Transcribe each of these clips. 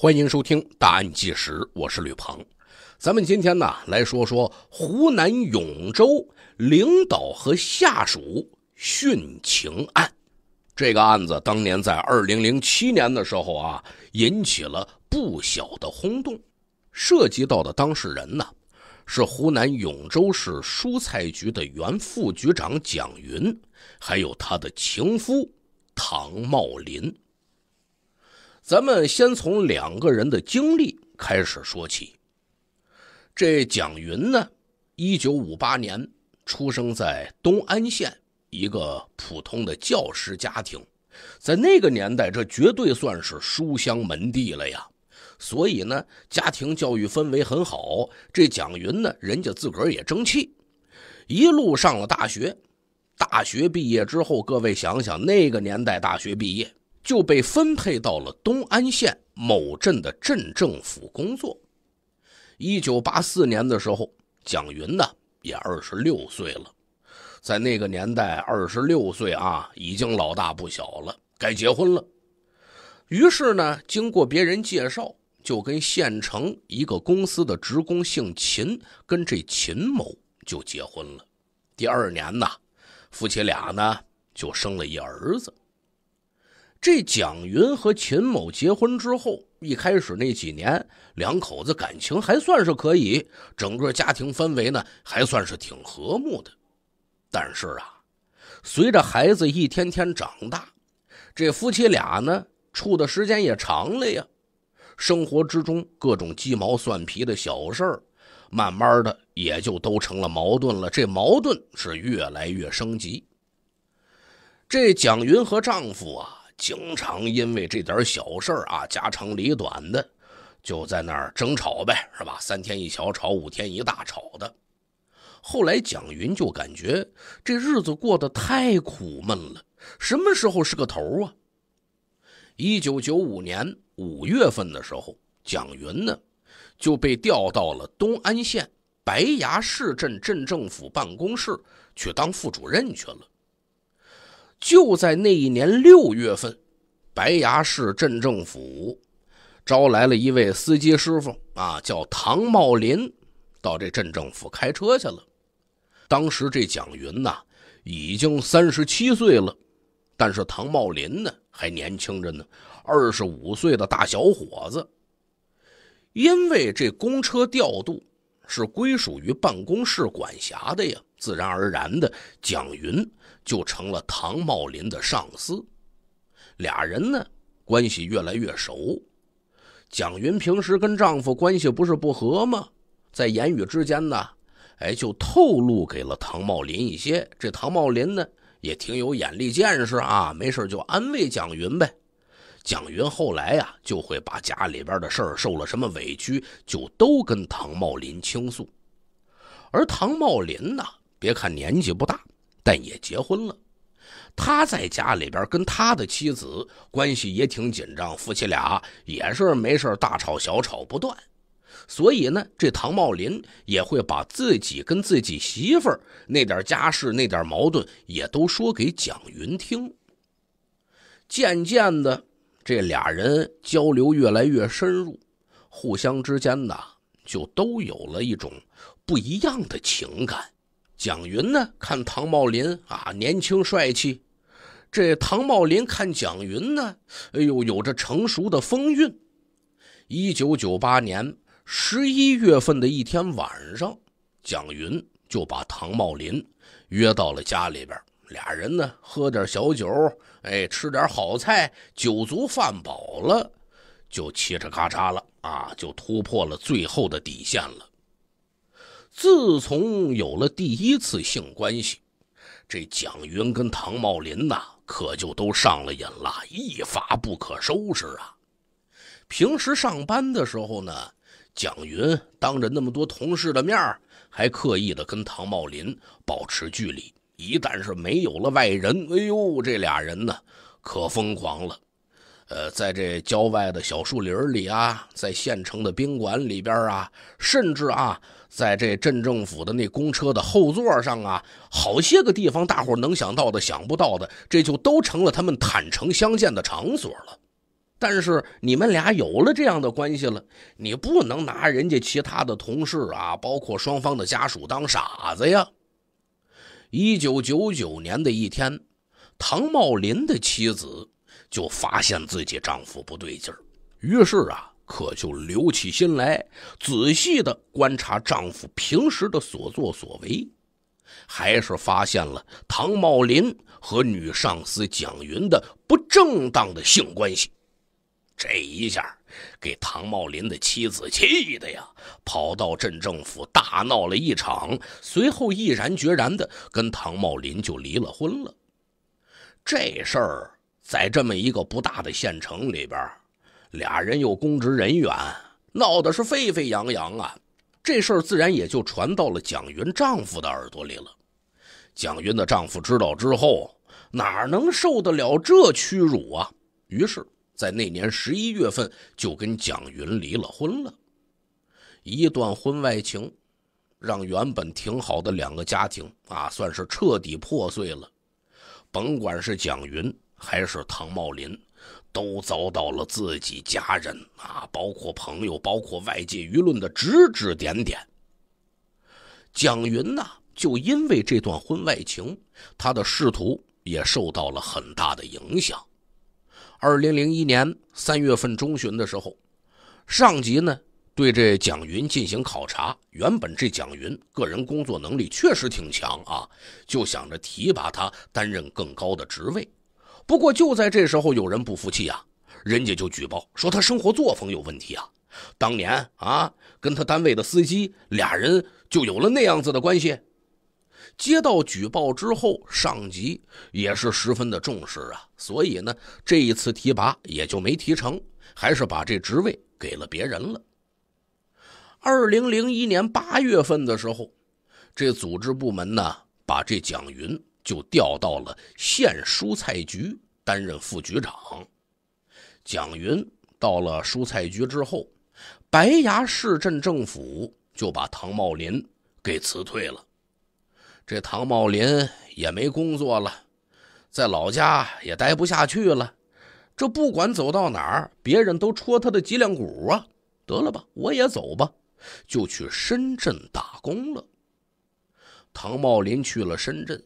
欢迎收听《大案纪实》，我是吕鹏。咱们今天呢来说说湖南永州领导和下属殉情案。这个案子当年在二零零七年的时候啊，引起了不小的轰动。涉及到的当事人呢，是湖南永州市蔬菜局的原副局长蒋云，还有他的情夫唐茂林。咱们先从两个人的经历开始说起。这蒋云呢，一九五八年出生在东安县一个普通的教师家庭，在那个年代，这绝对算是书香门第了呀。所以呢，家庭教育氛围很好。这蒋云呢，人家自个儿也争气，一路上了大学。大学毕业之后，各位想想，那个年代大学毕业。就被分配到了东安县某镇的镇政府工作。一九八四年的时候，蒋云呢也二十六岁了，在那个年代，二十六岁啊已经老大不小了，该结婚了。于是呢，经过别人介绍，就跟县城一个公司的职工姓秦，跟这秦某就结婚了。第二年呢，夫妻俩呢就生了一儿子。这蒋云和秦某结婚之后，一开始那几年，两口子感情还算是可以，整个家庭氛围呢还算是挺和睦的。但是啊，随着孩子一天天长大，这夫妻俩呢处的时间也长了呀，生活之中各种鸡毛蒜皮的小事儿，慢慢的也就都成了矛盾了。这矛盾是越来越升级。这蒋云和丈夫啊。经常因为这点小事啊，家长里短的，就在那儿争吵呗，是吧？三天一小吵，五天一大吵的。后来蒋云就感觉这日子过得太苦闷了，什么时候是个头啊？一九九五年五月份的时候，蒋云呢就被调到了东安县白崖市镇镇政府办公室去当副主任去了。就在那一年六月份，白崖市镇政府招来了一位司机师傅啊，叫唐茂林，到这镇政府开车去了。当时这蒋云呐已经三十七岁了，但是唐茂林呢还年轻着呢，二十五岁的大小伙子。因为这公车调度是归属于办公室管辖的呀，自然而然的，蒋云。就成了唐茂林的上司，俩人呢关系越来越熟。蒋云平时跟丈夫关系不是不和吗？在言语之间呢，哎，就透露给了唐茂林一些。这唐茂林呢也挺有眼力见识啊，没事就安慰蒋云呗。蒋云后来呀就会把家里边的事儿、受了什么委屈，就都跟唐茂林倾诉。而唐茂林呢，别看年纪不大。但也结婚了，他在家里边跟他的妻子关系也挺紧张，夫妻俩也是没事大吵小吵不断。所以呢，这唐茂林也会把自己跟自己媳妇那点家事、那点矛盾也都说给蒋云听。渐渐的，这俩人交流越来越深入，互相之间呢，就都有了一种不一样的情感。蒋云呢，看唐茂林啊，年轻帅气；这唐茂林看蒋云呢，哎呦，有着成熟的风韵。一九九八年十一月份的一天晚上，蒋云就把唐茂林约到了家里边，俩人呢喝点小酒，哎，吃点好菜，酒足饭饱了，就嘁嚓咔嚓了啊，就突破了最后的底线了。自从有了第一次性关系，这蒋云跟唐茂林呐，可就都上了瘾了，一发不可收拾啊！平时上班的时候呢，蒋云当着那么多同事的面还刻意的跟唐茂林保持距离；一旦是没有了外人，哎呦，这俩人呢，可疯狂了。呃，在这郊外的小树林里啊，在县城的宾馆里边啊，甚至啊。在这镇政府的那公车的后座上啊，好些个地方，大伙能想到的、想不到的，这就都成了他们坦诚相见的场所了。但是你们俩有了这样的关系了，你不能拿人家其他的同事啊，包括双方的家属当傻子呀。一九九九年的一天，唐茂林的妻子就发现自己丈夫不对劲儿，于是啊。可就留起心来，仔细的观察丈夫平时的所作所为，还是发现了唐茂林和女上司蒋云的不正当的性关系。这一下给唐茂林的妻子气的呀，跑到镇政府大闹了一场，随后毅然决然的跟唐茂林就离了婚了。这事儿在这么一个不大的县城里边。俩人又公职人员，闹的是沸沸扬扬啊！这事儿自然也就传到了蒋云丈夫的耳朵里了。蒋云的丈夫知道之后，哪能受得了这屈辱啊？于是，在那年十一月份，就跟蒋云离了婚了。一段婚外情，让原本挺好的两个家庭啊，算是彻底破碎了。甭管是蒋云还是唐茂林。都遭到了自己家人啊，包括朋友，包括外界舆论的指指点点。蒋云呐，就因为这段婚外情，他的仕途也受到了很大的影响。二零零一年三月份中旬的时候，上级呢对这蒋云进行考察，原本这蒋云个人工作能力确实挺强啊，就想着提拔他担任更高的职位。不过，就在这时候，有人不服气啊，人家就举报说他生活作风有问题啊。当年啊，跟他单位的司机俩人就有了那样子的关系。接到举报之后，上级也是十分的重视啊，所以呢，这一次提拔也就没提成，还是把这职位给了别人了。二零零一年八月份的时候，这组织部门呢，把这蒋云。就调到了县蔬菜局担任副局长。蒋云到了蔬菜局之后，白崖市镇政府就把唐茂林给辞退了。这唐茂林也没工作了，在老家也待不下去了。这不管走到哪儿，别人都戳他的脊梁骨啊！得了吧，我也走吧，就去深圳打工了。唐茂林去了深圳。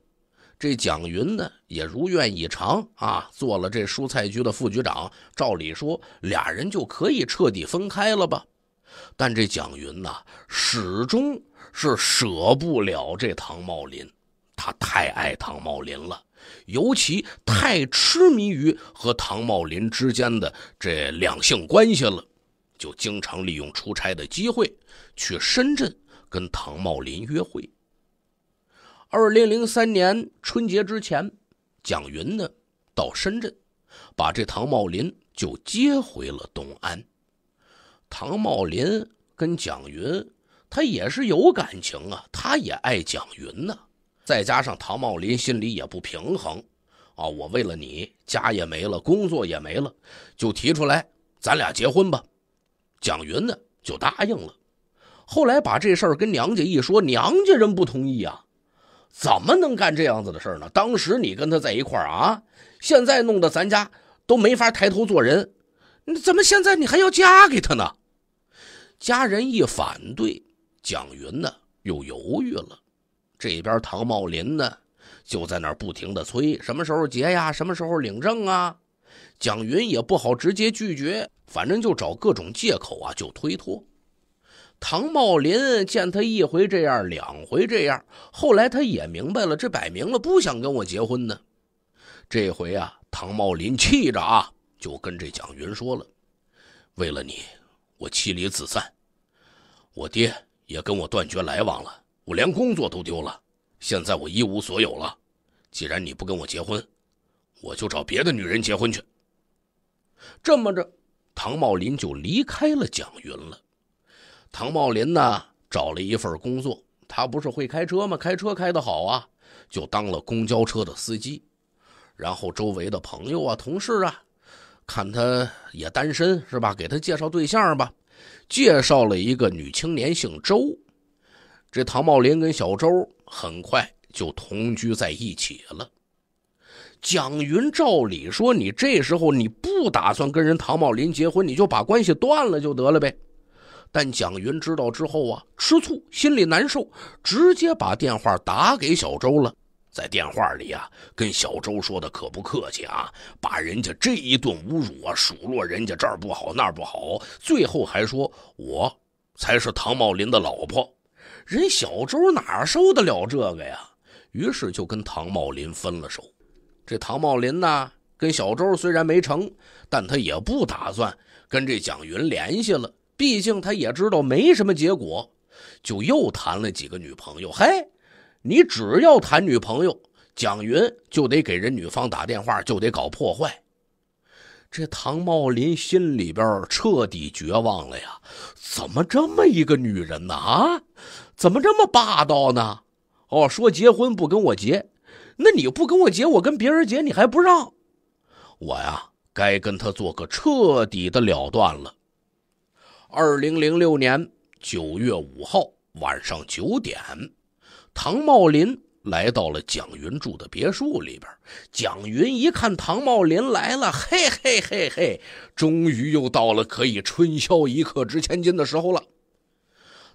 这蒋云呢也如愿以偿啊，做了这蔬菜局的副局长。照理说，俩人就可以彻底分开了吧？但这蒋云呢，始终是舍不了这唐茂林，他太爱唐茂林了，尤其太痴迷于和唐茂林之间的这两性关系了，就经常利用出差的机会去深圳跟唐茂林约会。二零零三年春节之前，蒋云呢，到深圳，把这唐茂林就接回了东安。唐茂林跟蒋云，他也是有感情啊，他也爱蒋云呢。再加上唐茂林心里也不平衡，啊，我为了你，家也没了，工作也没了，就提出来，咱俩结婚吧。蒋云呢就答应了。后来把这事儿跟娘家一说，娘家人不同意啊。怎么能干这样子的事呢？当时你跟他在一块儿啊，现在弄得咱家都没法抬头做人。怎么现在你还要嫁给他呢？家人一反对，蒋云呢又犹豫了。这边唐茂林呢就在那儿不停的催，什么时候结呀？什么时候领证啊？蒋云也不好直接拒绝，反正就找各种借口啊，就推脱。唐茂林见他一回这样，两回这样，后来他也明白了，这摆明了不想跟我结婚呢。这回啊，唐茂林气着啊，就跟这蒋云说了：“为了你，我妻离子散，我爹也跟我断绝来往了，我连工作都丢了，现在我一无所有了。既然你不跟我结婚，我就找别的女人结婚去。”这么着，唐茂林就离开了蒋云了。唐茂林呢，找了一份工作。他不是会开车吗？开车开的好啊，就当了公交车的司机。然后周围的朋友啊、同事啊，看他也单身是吧？给他介绍对象吧。介绍了一个女青年，姓周。这唐茂林跟小周很快就同居在一起了。蒋云，照理说，你这时候你不打算跟人唐茂林结婚，你就把关系断了就得了呗。但蒋云知道之后啊，吃醋，心里难受，直接把电话打给小周了。在电话里啊，跟小周说的可不客气啊，把人家这一顿侮辱啊，数落人家这儿不好那儿不好，最后还说我才是唐茂林的老婆。人小周哪受得了这个呀？于是就跟唐茂林分了手。这唐茂林呢，跟小周虽然没成，但他也不打算跟这蒋云联系了。毕竟他也知道没什么结果，就又谈了几个女朋友。嘿，你只要谈女朋友，蒋云就得给人女方打电话，就得搞破坏。这唐茂林心里边彻底绝望了呀！怎么这么一个女人呢？啊，怎么这么霸道呢？哦，说结婚不跟我结，那你不跟我结，我跟别人结，你还不让？我呀，该跟他做个彻底的了断了。二零零六年九月五号晚上九点，唐茂林来到了蒋云住的别墅里边。蒋云一看唐茂林来了，嘿嘿嘿嘿，终于又到了可以春宵一刻值千金的时候了。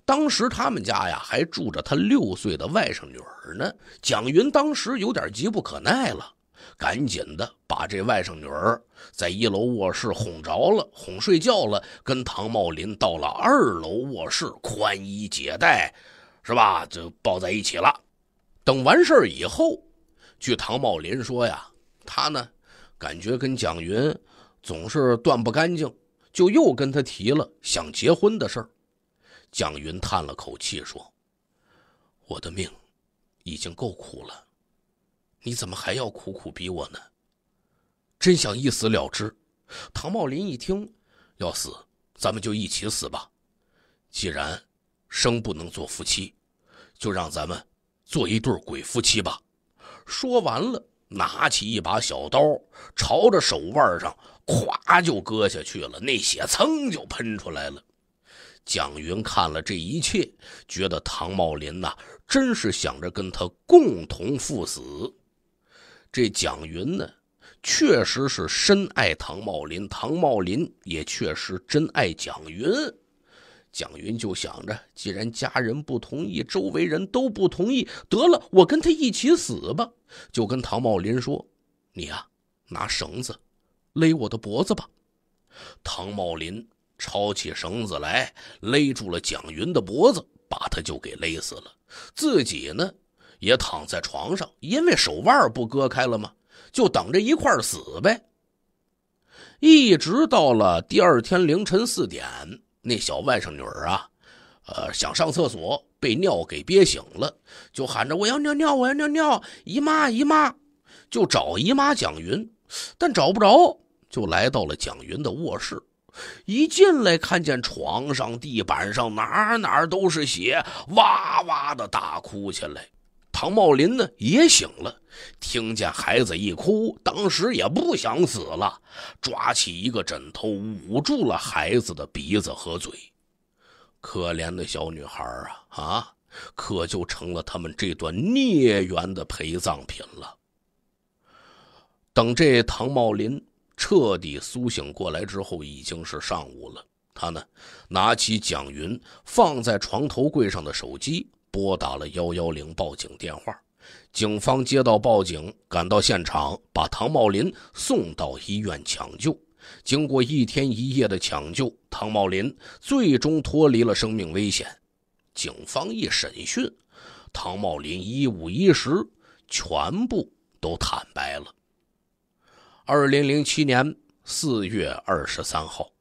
当时他们家呀还住着他六岁的外甥女儿呢。蒋云当时有点急不可耐了，赶紧的。把这外甥女儿在一楼卧室哄着了，哄睡觉了，跟唐茂林到了二楼卧室，宽衣解带，是吧？就抱在一起了。等完事儿以后，据唐茂林说呀，他呢感觉跟蒋云总是断不干净，就又跟他提了想结婚的事儿。蒋云叹了口气说：“我的命已经够苦了，你怎么还要苦苦逼我呢？”真想一死了之。唐茂林一听，要死，咱们就一起死吧。既然生不能做夫妻，就让咱们做一对鬼夫妻吧。说完了，拿起一把小刀，朝着手腕上咵就割下去了，那血噌就喷出来了。蒋云看了这一切，觉得唐茂林呐，真是想着跟他共同赴死。这蒋云呢？确实是深爱唐茂林，唐茂林也确实真爱蒋云。蒋云就想着，既然家人不同意，周围人都不同意，得了，我跟他一起死吧。就跟唐茂林说：“你呀，拿绳子勒我的脖子吧。”唐茂林抄起绳子来，勒住了蒋云的脖子，把他就给勒死了。自己呢，也躺在床上，因为手腕不割开了吗？就等着一块死呗。一直到了第二天凌晨四点，那小外甥女儿啊，呃，想上厕所，被尿给憋醒了，就喊着我要尿尿，我要尿尿。姨妈，姨妈，就找姨妈蒋云，但找不着，就来到了蒋云的卧室。一进来，看见床上、地板上哪哪都是血，哇哇的大哭起来。唐茂林呢，也醒了。听见孩子一哭，当时也不想死了，抓起一个枕头捂住了孩子的鼻子和嘴。可怜的小女孩啊啊，可就成了他们这段孽缘的陪葬品了。等这唐茂林彻底苏醒过来之后，已经是上午了。他呢，拿起蒋云放在床头柜上的手机，拨打了幺幺零报警电话。警方接到报警，赶到现场，把唐茂林送到医院抢救。经过一天一夜的抢救，唐茂林最终脱离了生命危险。警方一审讯，唐茂林一五一十，全部都坦白了。二零零七年四月二十三号，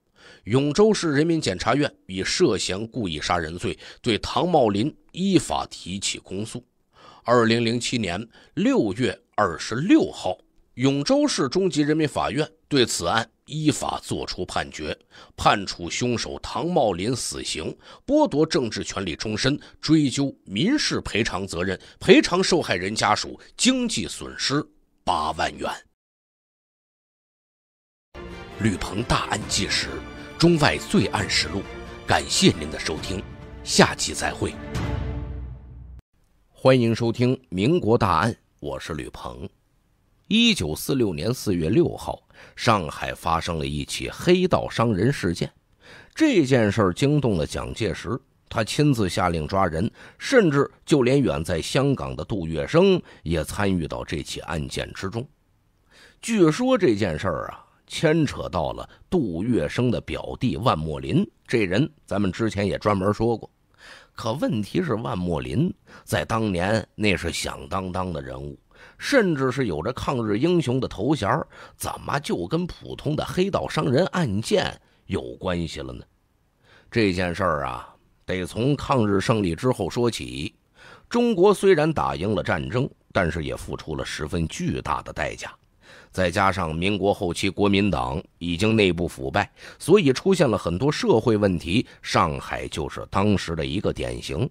永州市人民检察院以涉嫌故意杀人罪对唐茂林依法提起公诉。二零零七年六月二十六号，永州市中级人民法院对此案依法作出判决，判处凶手唐茂林死刑，剥夺政治权利终身，追究民事赔偿责任，赔偿受害人家属经济损失八万元。吕鹏大案纪实，中外罪案实录，感谢您的收听，下期再会。欢迎收听《民国大案》，我是吕鹏。一九四六年四月六号，上海发生了一起黑道伤人事件，这件事惊动了蒋介石，他亲自下令抓人，甚至就连远在香港的杜月笙也参与到这起案件之中。据说这件事儿啊，牵扯到了杜月笙的表弟万墨林，这人咱们之前也专门说过。可问题是，万墨林在当年那是响当当的人物，甚至是有着抗日英雄的头衔怎么就跟普通的黑道商人案件有关系了呢？这件事儿啊，得从抗日胜利之后说起。中国虽然打赢了战争，但是也付出了十分巨大的代价。再加上民国后期国民党已经内部腐败，所以出现了很多社会问题。上海就是当时的一个典型。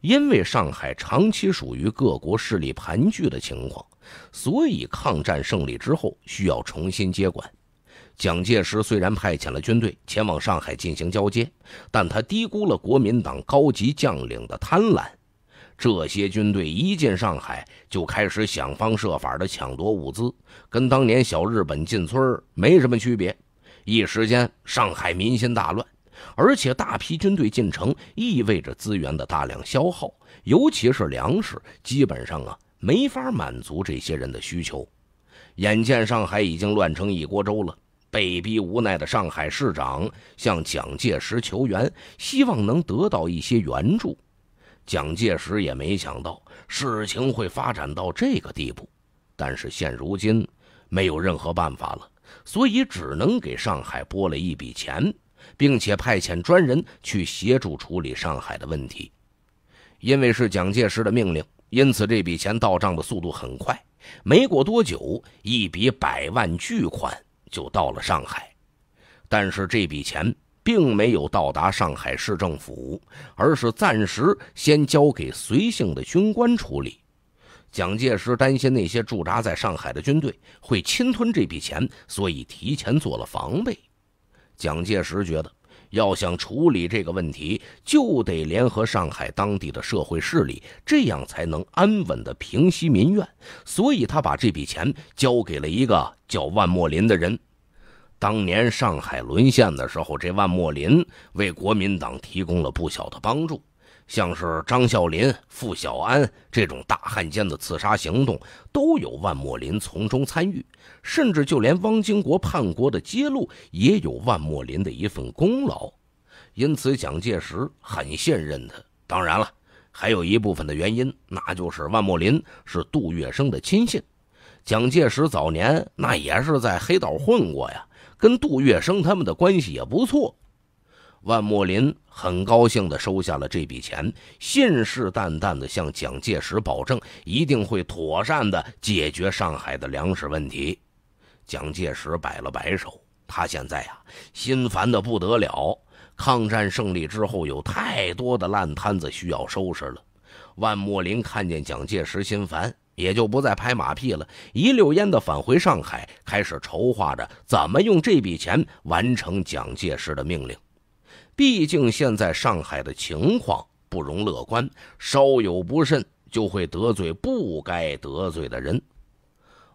因为上海长期属于各国势力盘踞的情况，所以抗战胜利之后需要重新接管。蒋介石虽然派遣了军队前往上海进行交接，但他低估了国民党高级将领的贪婪。这些军队一进上海，就开始想方设法的抢夺物资，跟当年小日本进村没什么区别。一时间，上海民心大乱，而且大批军队进城意味着资源的大量消耗，尤其是粮食，基本上啊没法满足这些人的需求。眼见上海已经乱成一锅粥了，被逼无奈的上海市长向蒋介石求援，希望能得到一些援助。蒋介石也没想到事情会发展到这个地步，但是现如今没有任何办法了，所以只能给上海拨了一笔钱，并且派遣专人去协助处理上海的问题。因为是蒋介石的命令，因此这笔钱到账的速度很快。没过多久，一笔百万巨款就到了上海，但是这笔钱。并没有到达上海市政府，而是暂时先交给随性的军官处理。蒋介石担心那些驻扎在上海的军队会侵吞这笔钱，所以提前做了防备。蒋介石觉得，要想处理这个问题，就得联合上海当地的社会势力，这样才能安稳地平息民怨。所以他把这笔钱交给了一个叫万墨林的人。当年上海沦陷的时候，这万墨林为国民党提供了不小的帮助，像是张啸林、傅小安这种大汉奸的刺杀行动，都有万墨林从中参与，甚至就连汪精国叛国的揭露，也有万墨林的一份功劳。因此，蒋介石很信任他。当然了，还有一部分的原因，那就是万墨林是杜月笙的亲信，蒋介石早年那也是在黑道混过呀。跟杜月笙他们的关系也不错，万木林很高兴的收下了这笔钱，信誓旦旦的向蒋介石保证，一定会妥善的解决上海的粮食问题。蒋介石摆了摆手，他现在呀，心烦的不得了。抗战胜利之后，有太多的烂摊子需要收拾了。万木林看见蒋介石心烦。也就不再拍马屁了，一溜烟的返回上海，开始筹划着怎么用这笔钱完成蒋介石的命令。毕竟现在上海的情况不容乐观，稍有不慎就会得罪不该得罪的人。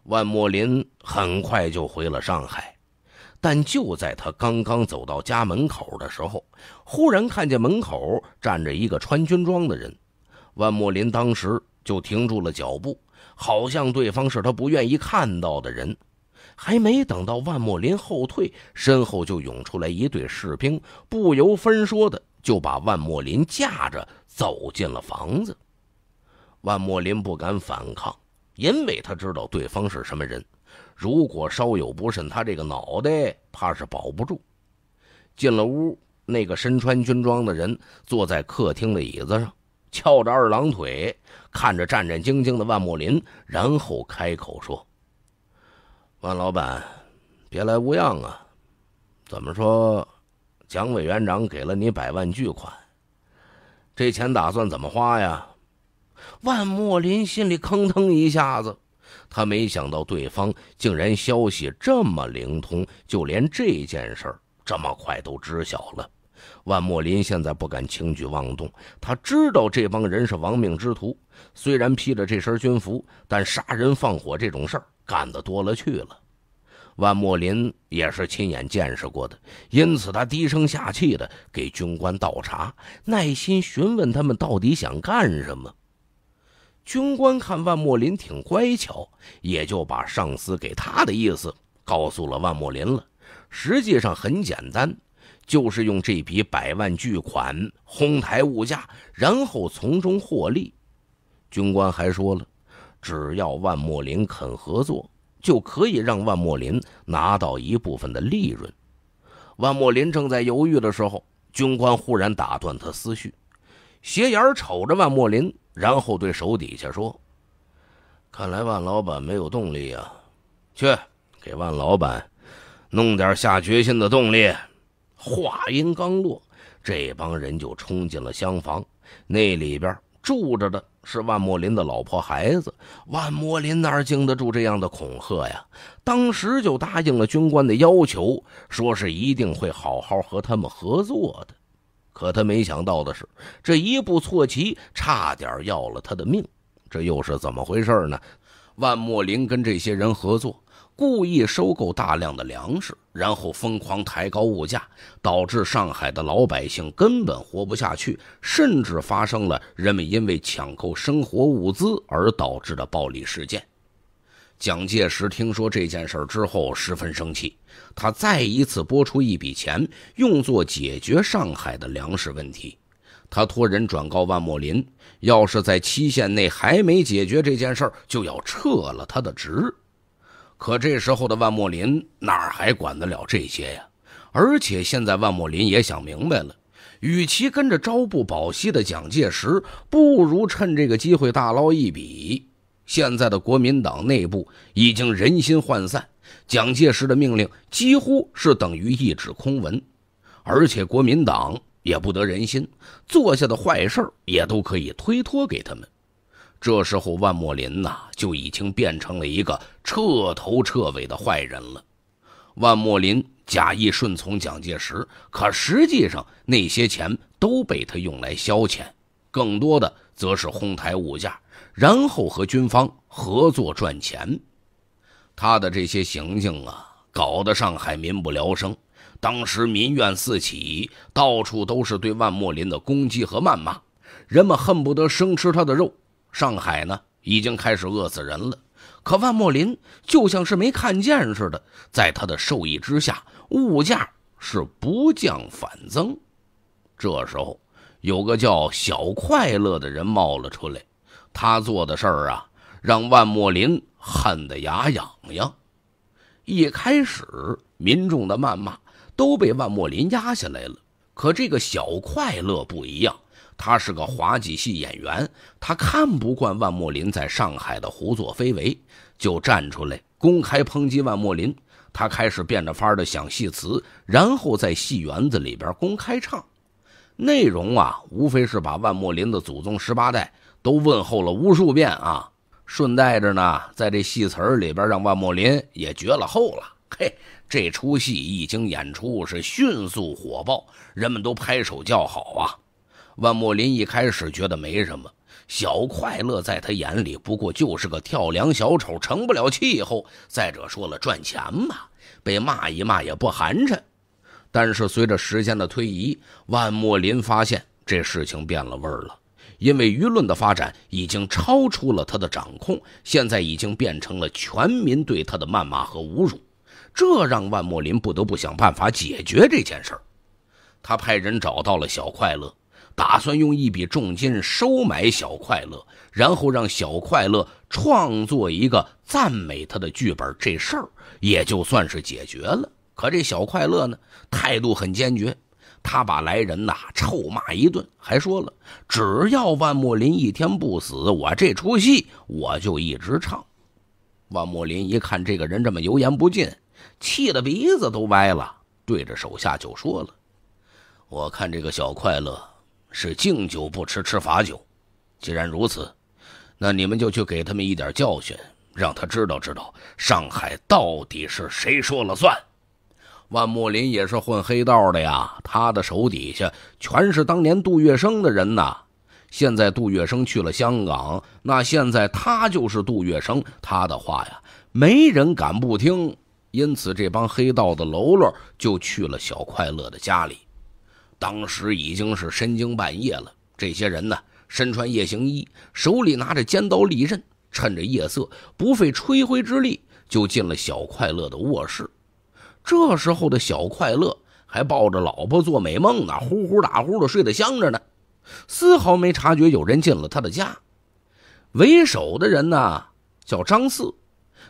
万木林很快就回了上海，但就在他刚刚走到家门口的时候，忽然看见门口站着一个穿军装的人，万木林当时就停住了脚步。好像对方是他不愿意看到的人，还没等到万莫林后退，身后就涌出来一队士兵，不由分说的就把万莫林架着走进了房子。万莫林不敢反抗，因为他知道对方是什么人，如果稍有不慎，他这个脑袋怕是保不住。进了屋，那个身穿军装的人坐在客厅的椅子上，翘着二郎腿。看着战战兢兢的万木林，然后开口说：“万老板，别来无恙啊？怎么说，蒋委员长给了你百万巨款，这钱打算怎么花呀？”万木林心里吭腾一下子，他没想到对方竟然消息这么灵通，就连这件事儿这么快都知晓了。万莫林现在不敢轻举妄动，他知道这帮人是亡命之徒。虽然披着这身军服，但杀人放火这种事儿干的多了去了。万莫林也是亲眼见识过的，因此他低声下气的给军官倒茶，耐心询问他们到底想干什么。军官看万莫林挺乖巧，也就把上司给他的意思告诉了万莫林了。实际上很简单。就是用这笔百万巨款哄抬物价，然后从中获利。军官还说了，只要万莫林肯合作，就可以让万莫林拿到一部分的利润。万莫林正在犹豫的时候，军官忽然打断他思绪，斜眼瞅着万莫林，然后对手底下说：“看来万老板没有动力啊，去给万老板弄点下决心的动力。”话音刚落，这帮人就冲进了厢房。那里边住着的是万莫林的老婆孩子。万莫林哪经得住这样的恐吓呀？当时就答应了军官的要求，说是一定会好好和他们合作的。可他没想到的是，这一步错棋差点要了他的命。这又是怎么回事呢？万莫林跟这些人合作。故意收购大量的粮食，然后疯狂抬高物价，导致上海的老百姓根本活不下去，甚至发生了人们因为抢购生活物资而导致的暴力事件。蒋介石听说这件事之后，十分生气，他再一次拨出一笔钱，用作解决上海的粮食问题。他托人转告万木林，要是在期限内还没解决这件事就要撤了他的职。可这时候的万木林哪还管得了这些呀？而且现在万木林也想明白了，与其跟着朝不保夕的蒋介石，不如趁这个机会大捞一笔。现在的国民党内部已经人心涣散，蒋介石的命令几乎是等于一纸空文，而且国民党也不得人心，做下的坏事也都可以推脱给他们。这时候，万墨林呐就已经变成了一个彻头彻尾的坏人了。万墨林假意顺从蒋介石，可实际上那些钱都被他用来消遣，更多的则是哄抬物价，然后和军方合作赚钱。他的这些行径啊，搞得上海民不聊生，当时民怨四起，到处都是对万墨林的攻击和谩骂，人们恨不得生吃他的肉。上海呢，已经开始饿死人了。可万莫林就像是没看见似的，在他的授意之下，物价是不降反增。这时候，有个叫小快乐的人冒了出来，他做的事儿啊，让万莫林恨得牙痒痒。一开始，民众的谩骂都被万莫林压下来了，可这个小快乐不一样。他是个滑稽戏演员，他看不惯万墨林在上海的胡作非为，就站出来公开抨击万墨林。他开始变着法的想戏词，然后在戏园子里边公开唱。内容啊，无非是把万墨林的祖宗十八代都问候了无数遍啊，顺带着呢，在这戏词里边让万墨林也绝了后了。嘿，这出戏一经演出，是迅速火爆，人们都拍手叫好啊。万木林一开始觉得没什么，小快乐在他眼里不过就是个跳梁小丑，成不了气候。再者说了，赚钱嘛，被骂一骂也不寒碜。但是随着时间的推移，万木林发现这事情变了味儿了，因为舆论的发展已经超出了他的掌控，现在已经变成了全民对他的谩骂和侮辱，这让万莫林不得不想办法解决这件事儿。他派人找到了小快乐。打算用一笔重金收买小快乐，然后让小快乐创作一个赞美他的剧本，这事儿也就算是解决了。可这小快乐呢，态度很坚决，他把来人呐臭骂一顿，还说了：“只要万木林一天不死，我这出戏我就一直唱。”万木林一看这个人这么油盐不进，气得鼻子都歪了，对着手下就说了：“我看这个小快乐。”是敬酒不吃吃罚酒，既然如此，那你们就去给他们一点教训，让他知道知道上海到底是谁说了算。万木林也是混黑道的呀，他的手底下全是当年杜月笙的人呐。现在杜月笙去了香港，那现在他就是杜月笙，他的话呀，没人敢不听。因此，这帮黑道的喽啰就去了小快乐的家里。当时已经是深更半夜了，这些人呢，身穿夜行衣，手里拿着尖刀利刃，趁着夜色，不费吹灰之力就进了小快乐的卧室。这时候的小快乐还抱着老婆做美梦呢，呼呼打呼的睡得香着呢，丝毫没察觉有人进了他的家。为首的人呢叫张四，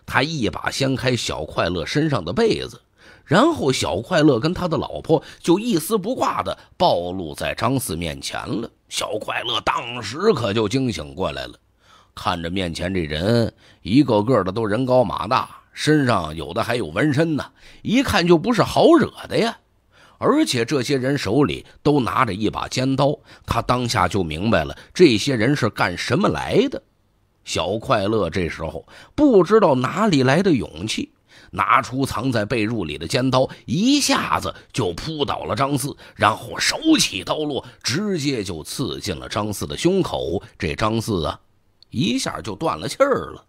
他一把掀开小快乐身上的被子。然后，小快乐跟他的老婆就一丝不挂的暴露在张四面前了。小快乐当时可就惊醒过来了，看着面前这人，一个个的都人高马大，身上有的还有纹身呢，一看就不是好惹的呀。而且这些人手里都拿着一把尖刀，他当下就明白了这些人是干什么来的。小快乐这时候不知道哪里来的勇气。拿出藏在被褥里的尖刀，一下子就扑倒了张四，然后手起刀落，直接就刺进了张四的胸口。这张四啊，一下就断了气儿了。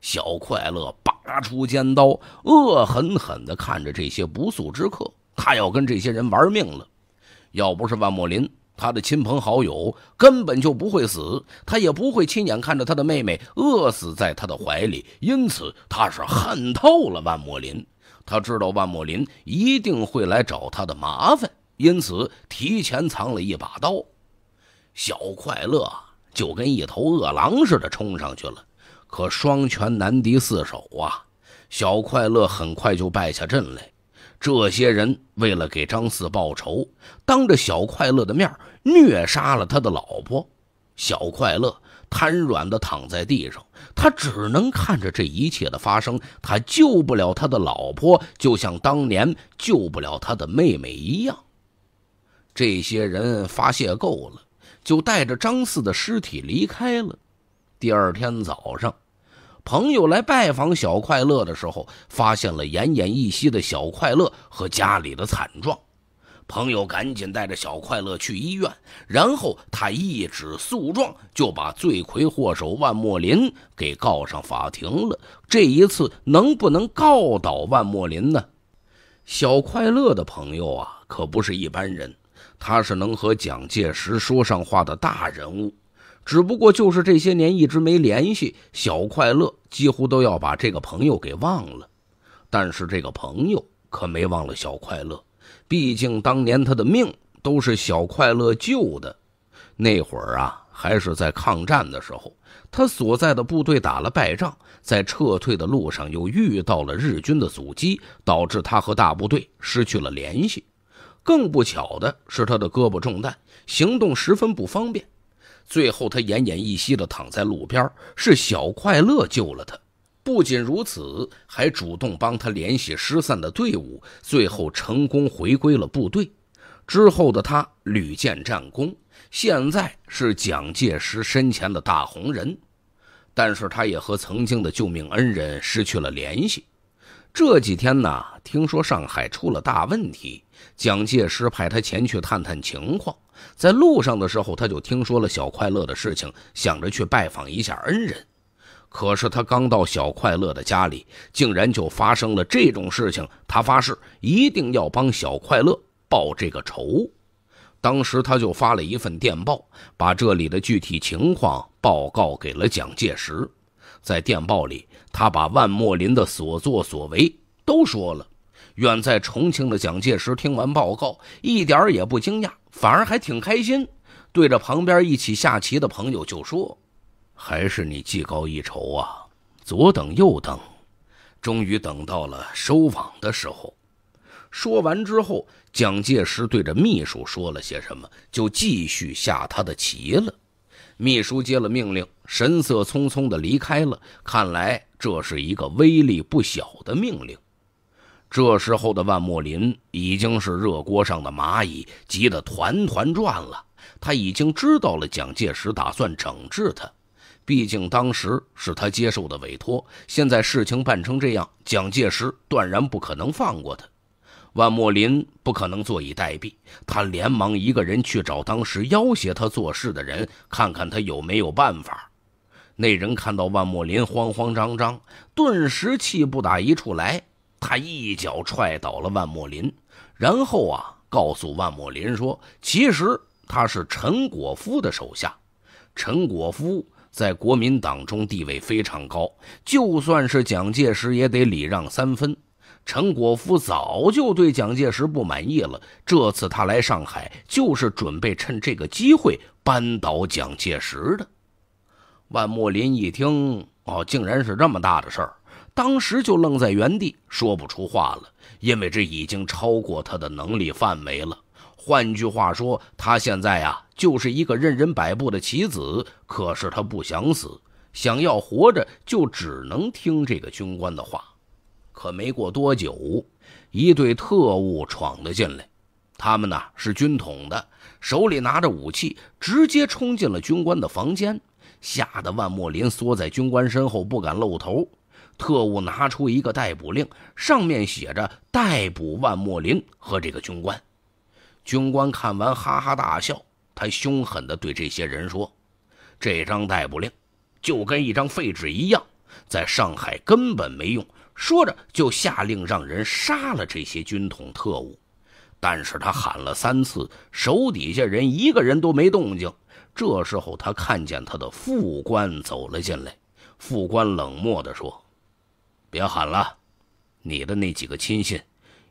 小快乐拔出尖刀，恶狠狠地看着这些不速之客，他要跟这些人玩命了。要不是万木林。他的亲朋好友根本就不会死，他也不会亲眼看着他的妹妹饿死在他的怀里，因此他是恨透了万木林。他知道万木林一定会来找他的麻烦，因此提前藏了一把刀。小快乐就跟一头饿狼似的冲上去了，可双拳难敌四手啊！小快乐很快就败下阵来。这些人为了给张四报仇，当着小快乐的面虐杀了他的老婆。小快乐瘫软的躺在地上，他只能看着这一切的发生。他救不了他的老婆，就像当年救不了他的妹妹一样。这些人发泄够了，就带着张四的尸体离开了。第二天早上。朋友来拜访小快乐的时候，发现了奄奄一息的小快乐和家里的惨状。朋友赶紧带着小快乐去医院，然后他一纸诉状就把罪魁祸首万莫林给告上法庭了。这一次能不能告倒万莫林呢？小快乐的朋友啊，可不是一般人，他是能和蒋介石说上话的大人物。只不过就是这些年一直没联系，小快乐几乎都要把这个朋友给忘了。但是这个朋友可没忘了小快乐，毕竟当年他的命都是小快乐救的。那会儿啊，还是在抗战的时候，他所在的部队打了败仗，在撤退的路上又遇到了日军的阻击，导致他和大部队失去了联系。更不巧的是，他的胳膊中弹，行动十分不方便。最后，他奄奄一息的躺在路边，是小快乐救了他。不仅如此，还主动帮他联系失散的队伍，最后成功回归了部队。之后的他屡建战功，现在是蒋介石身前的大红人，但是他也和曾经的救命恩人失去了联系。这几天呢，听说上海出了大问题，蒋介石派他前去探探情况。在路上的时候，他就听说了小快乐的事情，想着去拜访一下恩人。可是他刚到小快乐的家里，竟然就发生了这种事情。他发誓一定要帮小快乐报这个仇。当时他就发了一份电报，把这里的具体情况报告给了蒋介石。在电报里。他把万墨林的所作所为都说了。远在重庆的蒋介石听完报告，一点也不惊讶，反而还挺开心，对着旁边一起下棋的朋友就说：“还是你技高一筹啊！”左等右等，终于等到了收网的时候。说完之后，蒋介石对着秘书说了些什么，就继续下他的棋了。秘书接了命令，神色匆匆地离开了。看来这是一个威力不小的命令。这时候的万木林已经是热锅上的蚂蚁，急得团团转了。他已经知道了蒋介石打算整治他，毕竟当时是他接受的委托，现在事情办成这样，蒋介石断然不可能放过他。万木林不可能坐以待毙，他连忙一个人去找当时要挟他做事的人，看看他有没有办法。那人看到万木林慌慌张张，顿时气不打一处来，他一脚踹倒了万木林，然后啊，告诉万木林说：“其实他是陈果夫的手下，陈果夫在国民党中地位非常高，就算是蒋介石也得礼让三分。”陈果夫早就对蒋介石不满意了，这次他来上海就是准备趁这个机会扳倒蒋介石的。万木林一听，哦，竟然是这么大的事儿，当时就愣在原地，说不出话了，因为这已经超过他的能力范围了。换句话说，他现在呀就是一个任人摆布的棋子。可是他不想死，想要活着，就只能听这个军官的话。可没过多久，一队特务闯了进来。他们呢是军统的，手里拿着武器，直接冲进了军官的房间，吓得万木林缩在军官身后不敢露头。特务拿出一个逮捕令，上面写着逮捕万木林和这个军官。军官看完哈哈大笑，他凶狠地对这些人说：“这张逮捕令就跟一张废纸一样，在上海根本没用。”说着，就下令让人杀了这些军统特务。但是他喊了三次，手底下人一个人都没动静。这时候，他看见他的副官走了进来，副官冷漠的说：“别喊了，你的那几个亲信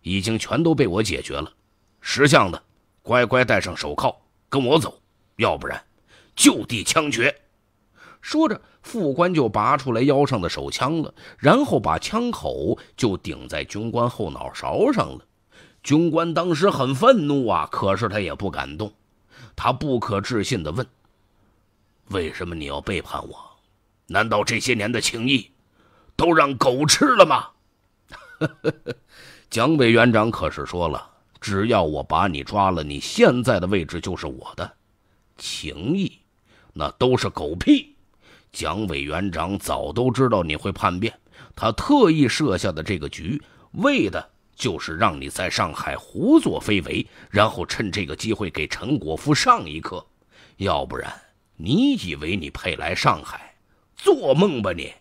已经全都被我解决了。识相的，乖乖戴上手铐，跟我走，要不然就地枪决。”说着，副官就拔出来腰上的手枪了，然后把枪口就顶在军官后脑勺上了。军官当时很愤怒啊，可是他也不敢动。他不可置信的问：“为什么你要背叛我？难道这些年的情谊，都让狗吃了吗？” 蒋委员长可是说了，只要我把你抓了，你现在的位置就是我的。情谊，那都是狗屁。蒋委员长早都知道你会叛变，他特意设下的这个局，为的就是让你在上海胡作非为，然后趁这个机会给陈果夫上一课。要不然，你以为你配来上海？做梦吧你！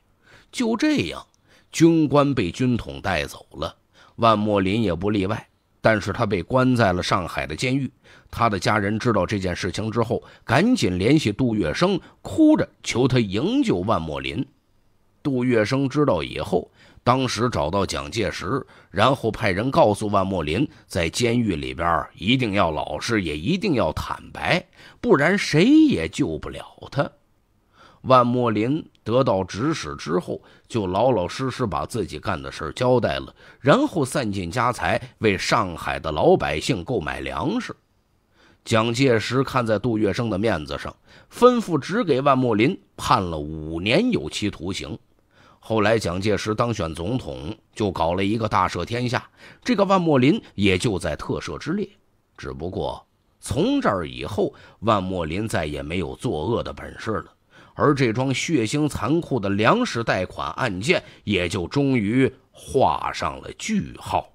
就这样，军官被军统带走了，万墨林也不例外。但是他被关在了上海的监狱。他的家人知道这件事情之后，赶紧联系杜月笙，哭着求他营救万墨林。杜月笙知道以后，当时找到蒋介石，然后派人告诉万墨林，在监狱里边一定要老实，也一定要坦白，不然谁也救不了他。万莫林得到指使之后，就老老实实把自己干的事交代了，然后散尽家财为上海的老百姓购买粮食。蒋介石看在杜月笙的面子上，吩咐只给万莫林判了五年有期徒刑。后来蒋介石当选总统，就搞了一个大赦天下，这个万莫林也就在特赦之列。只不过从这儿以后，万莫林再也没有作恶的本事了。而这桩血腥残酷的粮食贷款案件，也就终于画上了句号。